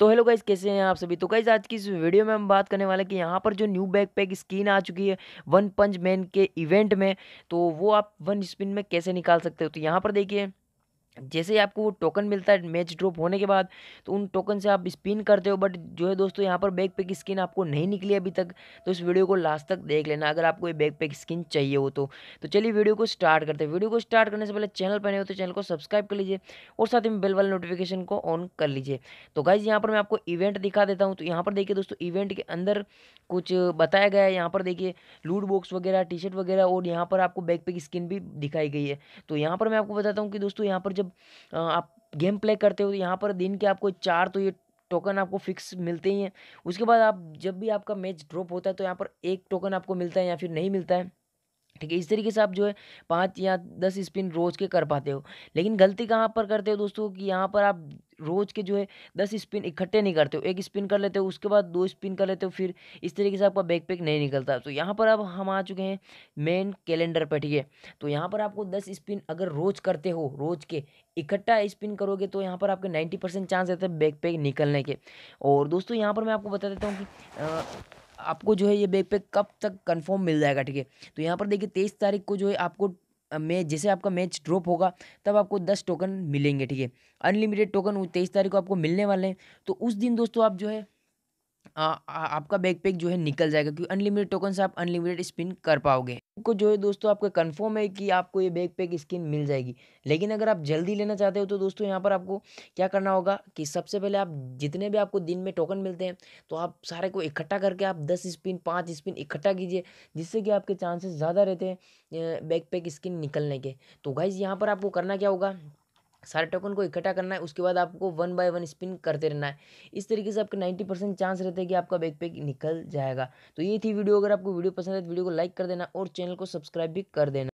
तो hello guys कैसे हैं आप सभी तो गाइज आज की इस वीडियो में हम बात करने वाले कि यहाँ पर जो न्यू बैकपैक स्किन आ चुकी है वन पंच मैन के इवेंट में तो वो आप वन स्पिन में कैसे निकाल सकते हो तो यहाँ पर देखिए जैसे ही आपको वो टोकन मिलता है मैच ड्रॉप होने के बाद तो उन टोकन से आप स्पिन करते हो बट जो है दोस्तों यहाँ पर बैक पैक स्किन आपको नहीं निकली अभी तक तो इस वीडियो को लास्ट तक देख लेना अगर आपको ये बैक पैक स्किन चाहिए हो तो तो चलिए वीडियो को स्टार्ट करते हैं वीडियो को स्टार्ट करने से पहले चैनल पर नहीं हो तो चैनल को सब्सक्राइब कर लीजिए और साथ ही बेल वाले नोटिफिकेशन को ऑन कर लीजिए तो गाइज यहाँ पर मैं आपको इवेंट दिखा देता हूँ तो यहाँ पर देखिए दोस्तों इवेंट के अंदर कुछ बताया गया है यहाँ पर देखिए लूट बॉक्स वगैरह टी शर्ट वगैरह और यहाँ पर आपको बैक पैक स्किन भी दिखाई गई है तो यहाँ पर मैं आपको बताता हूँ कि दोस्तों यहाँ पर जब आप गेम प्ले करते हो तो यहाँ पर दिन के आपको चार तो ये टोकन आपको फिक्स मिलते ही हैं उसके बाद आप जब भी आपका मैच ड्रॉप होता है तो यहाँ पर एक टोकन आपको मिलता है या फिर नहीं मिलता है ठीक है इस तरीके से आप जो है पाँच या दस स्पिन रोज के कर पाते हो लेकिन गलती कहाँ पर करते हो दोस्तों कि यहाँ पर आप रोज के जो है दस स्पिन इकट्ठे नहीं करते हो एक स्पिन कर लेते हो उसके बाद दो स्पिन कर लेते हो फिर इस तरीके से आपका बैक पैक नहीं निकलता तो यहाँ पर अब हम आ चुके हैं मेन कैलेंडर पर ठीक है तो यहाँ पर आपको दस स्पिन अगर रोज करते हो रोज के इकट्ठा स्पिन करोगे तो यहाँ पर आपके नाइन्टी परसेंट चांस रहता है बैक पैक निकलने के और दोस्तों यहाँ पर मैं आपको बता देता हूँ कि आ, आपको जो है ये बैकपैक कब तक कंफर्म मिल जाएगा ठीक है तो यहाँ पर देखिए तेईस तारीख को जो है आपको मैच जैसे आपका मैच ड्रॉप होगा तब आपको दस टोकन मिलेंगे ठीक है अनलिमिटेड टोकन तेईस तारीख को आपको मिलने वाले हैं तो उस दिन दोस्तों आप जो है आ, आ, आपका बैकपैक जो है निकल जाएगा क्योंकि अनलिमिटेड टोकन से आप अनलिमिटेड स्पिन कर पाओगे आपको जो है दोस्तों आपका कंफर्म है कि आपको ये बैकपैक स्किन मिल जाएगी लेकिन अगर आप जल्दी लेना चाहते हो तो दोस्तों यहाँ पर आपको क्या करना होगा कि सबसे पहले आप जितने भी आपको दिन में टोकन मिलते हैं तो आप सारे को इकट्ठा करके आप दस स्पिन पाँच स्पिन इकट्ठा कीजिए जिससे कि आपके चांसेस ज़्यादा रहते हैं पैक स्किन निकलने के तो गाइज यहाँ पर आपको करना क्या होगा सारे टोकन को इकट्ठा करना है उसके बाद आपको वन बाय वन स्पिन करते रहना है इस तरीके से आपके 90 परसेंट चांस रहता है कि आपका पैक निकल जाएगा तो ये थी वीडियो अगर आपको वीडियो पसंद है तो वीडियो को लाइक कर देना और चैनल को सब्सक्राइब भी कर देना